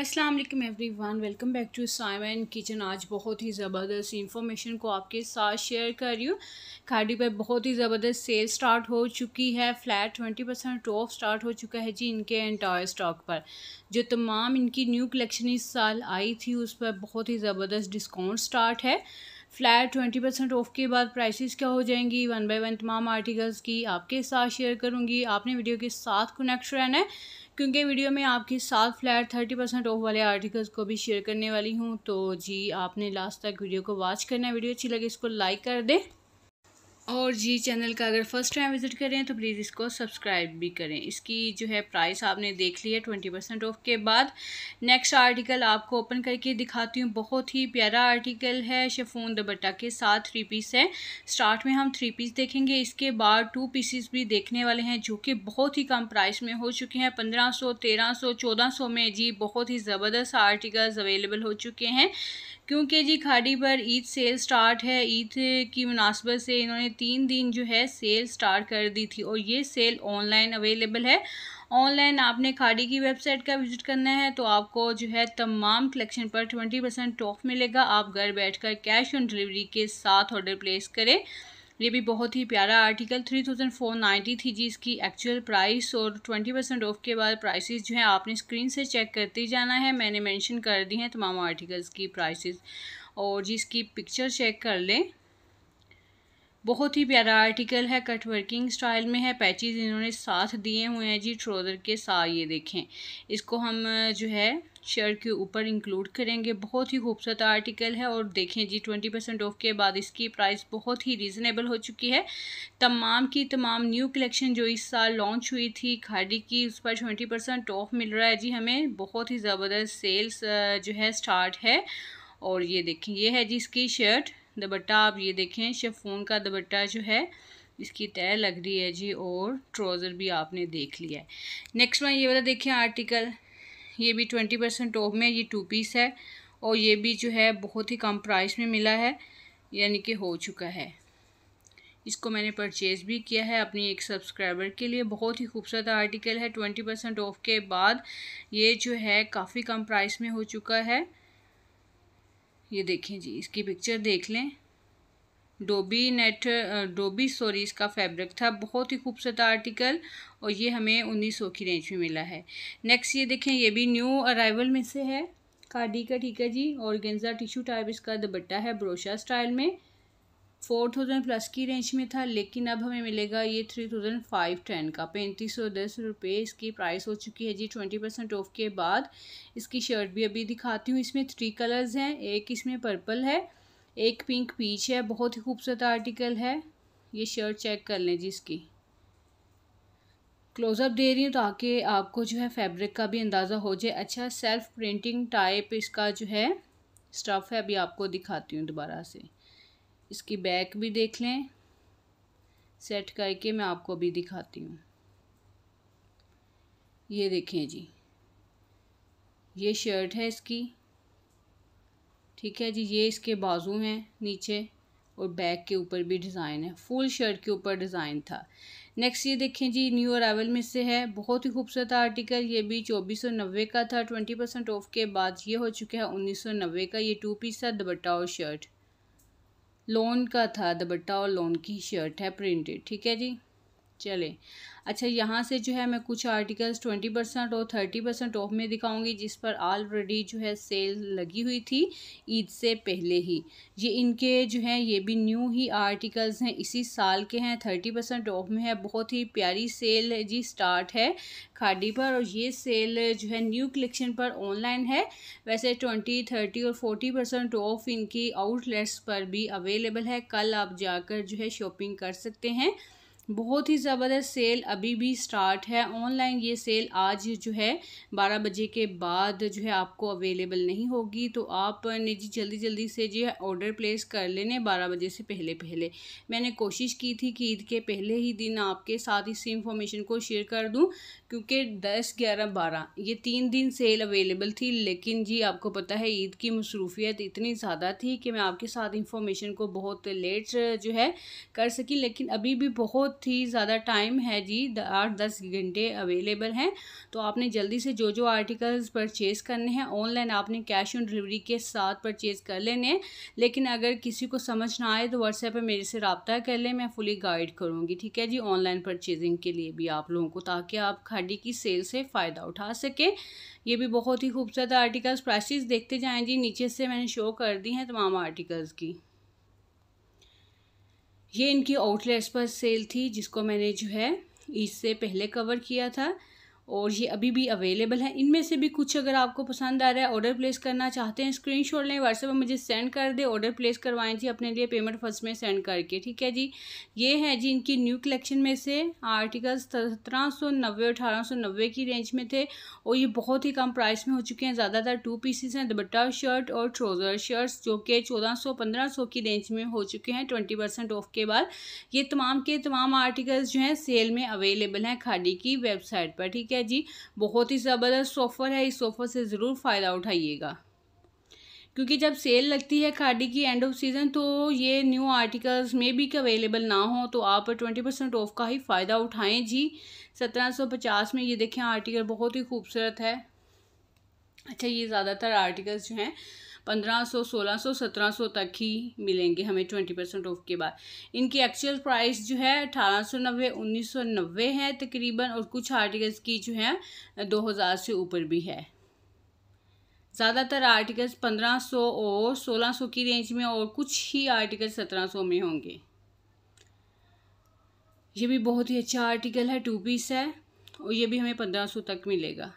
अस्सलाम वालेकुम everyone welcome back to Simon kitchen आज बहुत ही ज़बरदस्त इन्फॉर्मेशन को आपके साथ शेयर कर रही हूँ खाड़ी पर बहुत ही ज़बरदस्त सेल स्टार्ट हो चुकी है flat twenty percent off start हो चुका है जी इनके एंटायर स्टॉक पर जो तमाम इनकी न्यू कलेक्शन इस साल आई थी उस पर बहुत ही ज़बरदस्त डिस्काउंट स्टार्ट है फ्लैट ट्वेंटी परसेंट ऑफ के बाद प्राइसेस क्या हो जाएंगी वन बाय वन तमाम आर्टिकल्स की आपके साथ शेयर करूँगी आपने वीडियो के साथ कनेक्ट रहना है क्योंकि वीडियो में आपकी सात फ्लैट थर्टी परसेंट ऑफ वाले आर्टिकल्स को भी शेयर करने वाली हूँ तो जी आपने लास्ट तक वीडियो को वॉच करना है वीडियो अच्छी लगे इसको लाइक कर दें और जी चैनल का अगर फर्स्ट टाइम विज़िट करें तो प्लीज़ इसको सब्सक्राइब भी करें इसकी जो है प्राइस आपने देख ली है ट्वेंटी परसेंट ऑफ के बाद नेक्स्ट आर्टिकल आपको ओपन करके दिखाती हूँ बहुत ही प्यारा आर्टिकल है शेफोन दुबट्टा के साथ थ्री पीस है स्टार्ट में हम थ्री पीस देखेंगे इसके बाद टू पीसीस भी देखने वाले हैं जो कि बहुत ही कम प्राइस में हो चुके हैं पंद्रह सौ तेरह सौ चौदह सौ में जी बहुत ही ज़बरदस्त आर्टिकल्स अवेलेबल हो चुके हैं क्योंकि जी खाड़ी पर ईद सेल स्टार्ट है ईद की मुनासबत से इन्होंने तीन दिन जो है सेल स्टार्ट कर दी थी और ये सेल ऑनलाइन अवेलेबल है ऑनलाइन आपने खाड़ी की वेबसाइट का विजिट करना है तो आपको जो है तमाम कलेक्शन पर ट्वेंटी परसेंट ऑफ मिलेगा आप घर बैठकर कैश ऑन डिलीवरी के साथ ऑर्डर प्लेस करें ये भी बहुत ही प्यारा article three thousand four ninety थी जी इसकी एक्चुअल प्राइस और ट्वेंटी परसेंट ऑफ के बाद प्राइसेस जो है आपने स्क्रीन से चेक करते जाना है मैंने मेंशन कर दी हैं तमाम आर्टिकल्स की प्राइसेस और जिसकी पिक्चर चेक कर लें बहुत ही प्यारा आर्टिकल है कट वर्किंग स्टाइल में है पैचेज इन्होंने साथ दिए हुए हैं जी ट्रोज़र के साथ ये देखें इसको हम जो है शर्ट के ऊपर इंक्लूड करेंगे बहुत ही खूबसूरत आर्टिकल है और देखें जी ट्वेंटी परसेंट ऑफ के बाद इसकी प्राइस बहुत ही रीज़नेबल हो चुकी है तमाम की तमाम न्यू कलेक्शन जो इस साल लॉन्च हुई थी खाड़ी की उस पर ट्वेंटी परसेंट ऑफ मिल रहा है जी हमें बहुत ही ज़बरदस्त सेल्स जो है स्टार्ट है और ये देखें ये है जी इसकी शर्ट दबट्टा आप ये देखें शेफोन का दबट्टा जो है इसकी तय लग रही है जी और ट्रोज़र भी आपने देख लिया है नेक्स्ट वन ये वाला देखें आर्टिकल ये भी ट्वेंटी परसेंट ऑफ में ये टू पीस है और ये भी जो है बहुत ही कम प्राइस में मिला है यानी कि हो चुका है इसको मैंने परचेज़ भी किया है अपनी एक सब्सक्राइबर के लिए बहुत ही खूबसूरत आर्टिकल है ट्वेंटी परसेंट ऑफ के बाद ये जो है काफ़ी कम प्राइस में हो चुका है ये देखें जी इसकी पिक्चर देख लें डोबी नेट डोबी सॉरी इसका फैब्रिक था बहुत ही खूबसूरत आर्टिकल और ये हमें उन्नीस सौ की रेंज में मिला है नेक्स्ट ये देखें ये भी न्यू अराइवल में से है कार्डी का ठीक है जी और गेंजा टिशू टाइप इसका दुपट्टा है ब्रोशा स्टाइल में फोर थाउजेंड प्लस की रेंज में था लेकिन अब हमें मिलेगा ये थ्री थाउजेंड फाइव टेन का पैंतीस सौ दस रुपये इसकी प्राइस हो चुकी है जी ट्वेंटी परसेंट ऑफ के बाद इसकी शर्ट भी अभी दिखाती हूँ इसमें थ्री कलर्स हैं एक इसमें पर्पल है एक पिंक पीच है बहुत ही खूबसूरत आर्टिकल है ये शर्ट चेक कर लें जी इसकी क्लोज़अप दे रही हूँ ताकि आपको जो है फैब्रिक का भी अंदाज़ा हो जाए अच्छा सेल्फ प्रिंटिंग टाइप इसका जो है स्टफ़ है अभी आपको दिखाती हूँ दोबारा से इसकी बैक भी देख लें सेट करके मैं आपको अभी दिखाती हूँ ये देखें जी ये शर्ट है इसकी ठीक है जी ये इसके बाजू हैं नीचे और बैक के ऊपर भी डिज़ाइन है फुल शर्ट के ऊपर डिज़ाइन था नेक्स्ट ये देखें जी न्यू अरावल में से है बहुत ही खूबसूरत आर्टिकल ये भी चौबीस सौ नब्बे का था ट्वेंटी परसेंट ऑफ के बाद ये हो चुका है उन्नीस सौ नब्बे का ये टू पीस था दुबट्टा और शर्ट लोन का था दबट्टा और लोन की शर्ट है प्रिंटेड ठीक है जी चलें अच्छा यहाँ से जो है मैं कुछ आर्टिकल्स ट्वेंटी परसेंट और थर्टी परसेंट ऑफ में दिखाऊंगी जिस पर ऑलरेडी जो है सेल लगी हुई थी ईद से पहले ही ये इनके जो हैं ये भी न्यू ही आर्टिकल्स हैं इसी साल के हैं थर्टी परसेंट ऑफ में है बहुत ही प्यारी सेल है जी स्टार्ट है खाडी पर और ये सेल जो है न्यू कलेक्शन पर ऑनलाइन है वैसे ट्वेंटी थर्टी और फोर्टी परसेंट ऑफ इनकी आउटलेट्स पर भी अवेलेबल है कल आप जाकर जो है शॉपिंग कर सकते हैं बहुत ही ज़बरदस्त सेल अभी भी स्टार्ट है ऑनलाइन ये सेल आज जो है 12 बजे के बाद जो है आपको अवेलेबल नहीं होगी तो आपने जी जल्दी जल्दी से जो है ऑर्डर प्लेस कर लेने 12 बजे से पहले पहले मैंने कोशिश की थी कि ईद के पहले ही दिन आपके साथ इसी इंफॉर्मेशन को शेयर कर दूँ क्योंकि दस ग्यारह बारह ये तीन दिन सेल अवेलेबल थी लेकिन जी आपको पता है ईद की मसरूफियत इतनी ज़्यादा थी कि मैं आपके साथ इंफॉर्मेशन को बहुत लेट जो है कर सकी लेकिन अभी भी बहुत बहुत ही ज़्यादा टाइम है जी आठ दस घंटे अवेलेबल हैं तो आपने जल्दी से जो जो आर्टिकल्स परचेज़ करने हैं ऑनलाइन आपने कैश ऑन डिलीवरी के साथ परचेज़ कर लेने हैं लेकिन अगर किसी को समझ ना आए तो व्हाट्सएप पर मेरे से रबता कर लें मैं फुली गाइड करूँगी ठीक है जी ऑनलाइन परचेजिंग के लिए भी आप लोगों को ताकि आप खाडी की सेल से फ़ायदा उठा सकें ये भी बहुत ही खूबसूरत आर्टिकल्स प्राइसिस देखते जाएँ जी नीचे से मैंने शो कर दी हैं तमाम आर्टिकल्स की ये इनकी आउटलेट्स पर सेल थी जिसको मैंने जो है इससे पहले कवर किया था और ये अभी भी अवेलेबल है इनमें से भी कुछ अगर आपको पसंद आ रहा है ऑर्डर प्लेस करना चाहते हैं स्क्रीन शॉट लें व्हाट्सएप पर मुझे सेंड कर दे ऑर्डर प्लेस करवाएं जी अपने लिए पेमेंट फर्स्ट में सेंड करके ठीक है जी ये है जी इनकी न्यू कलेक्शन में से आर्टिकल्स सत्रह सौ नब्बे अठारह सौ नब्बे की रेंज में थे और ये बहुत ही कम प्राइस में हो चुके हैं ज़्यादातर टू पीसीस हैं दुपट्टा शर्ट और ट्रोज़र शर्ट्स जो कि चौदह सौ पंद्रह सौ की रेंज में हो चुके हैं ट्वेंटी परसेंट ऑफ के बाद ये तमाम के तमाम आर्टिकल्स जो हैं सेल में अवेलेबल हैं खादी की वेबसाइट पर ठीक है है जी बहुत ही ज़बरदस्त ऑफ़र है इस ऑफ़र से ज़रूर फ़ायदा उठाइएगा क्योंकि जब सेल लगती है खादी की एंड ऑफ सीज़न तो ये न्यू आर्टिकल्स में भी अवेलेबल ना हो तो आप ट्वेंटी परसेंट ऑफ का ही फ़ायदा उठाएं जी सत्रह सौ पचास में ये देखें आर्टिकल बहुत ही खूबसूरत है अच्छा ये ज़्यादातर आर्टिकल्स जो हैं सौ 1600 सौ तक ही मिलेंगे हमें 20 परसेंट ऑफ के बाद इनकी एक्चुअल प्राइस जो है सौ नब्बे है तकरीबन और कुछ आर्टिकल्स की जो है 2000 से ऊपर भी है ज़्यादातर आर्टिकल्स 1500 और 1600 की रेंज में और कुछ ही आर्टिकल 1700 में होंगे ये भी बहुत ही अच्छा आर्टिकल है टू पीस है और ये भी हमें पंद्रह सौ तक मिलेगा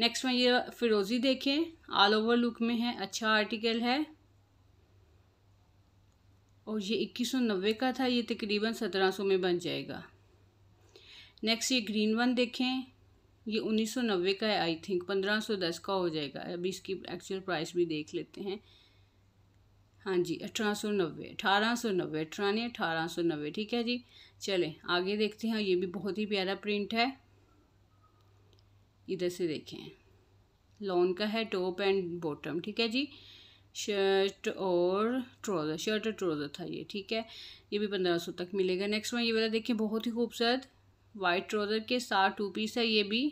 नेक्स्ट वन ये फिरोज़ी देखें ऑल ओवर लुक में है अच्छा आर्टिकल है और ये इक्कीस सौ नब्बे का था ये तकरीबन सत्रह सौ में बन जाएगा नेक्स्ट ये ग्रीन वन देखें ये उन्नीस सौ नब्बे का है आई थिंक पंद्रह सौ दस का हो जाएगा अभी इसकी एक्चुअल प्राइस भी देख लेते हैं हाँ जी अठारह सौ नब्बे अठारह सौ नब्बे अठानवे अठारह सौ नब्बे ठीक है जी चलें आगे देखते हैं ये भी बहुत ही प्यारा प्रिंट है इधर से देखें लॉन का है टॉप एंड बॉटम ठीक है जी शर्ट और ट्रोज़र शर्ट और ट्रोज़र था ये ठीक है ये भी पंद्रह सौ तक मिलेगा नेक्स्ट वन ये वाला देखिए बहुत ही खूबसूरत वाइट ट्रोज़र के साथ टू पीस है ये भी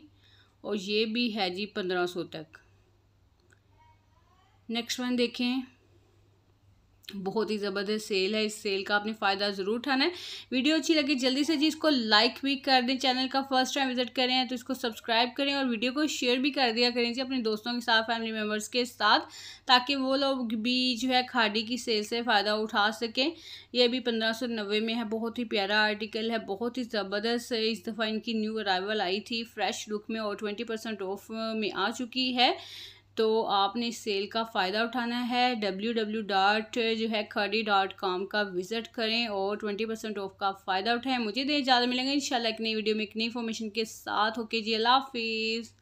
और ये भी है जी पंद्रह सौ तक नेक्स्ट वन देखें बहुत ही ज़बरदस्त सेल है इस सेल का आपने फ़ायदा ज़रूर उठाना है वीडियो अच्छी लगी जल्दी से जी इसको लाइक भी कर दें चैनल का फर्स्ट टाइम विजिट करें तो इसको सब्सक्राइब करें और वीडियो को शेयर भी कर दिया करें जी अपने दोस्तों के साथ फैमिली मेम्बर्स के साथ ताकि वो लोग भी जो है खाड़ी की सेल से फ़ायदा उठा सकें यह भी पंद्रह में है बहुत ही प्यारा आर्टिकल है बहुत ही ज़बरदस्त इस दफ़ा इनकी न्यू अराइवल आई थी फ्रेश लुक में और ट्वेंटी ऑफ में आ चुकी है तो आपने इस सेल का फ़ायदा उठाना है डब्ल्यू डब्ल्यू डॉट जो है खड़ी डॉट कॉम का विज़िट करें और ट्वेंटी परसेंट ऑफ का फ़ायदा उठाएं मुझे देर तो ज़्यादा मिलेंगे इंशाल्लाह एक नई वीडियो में एक नई इन्फॉर्मेशन के साथ ओके जी अल्लाह हाफिज़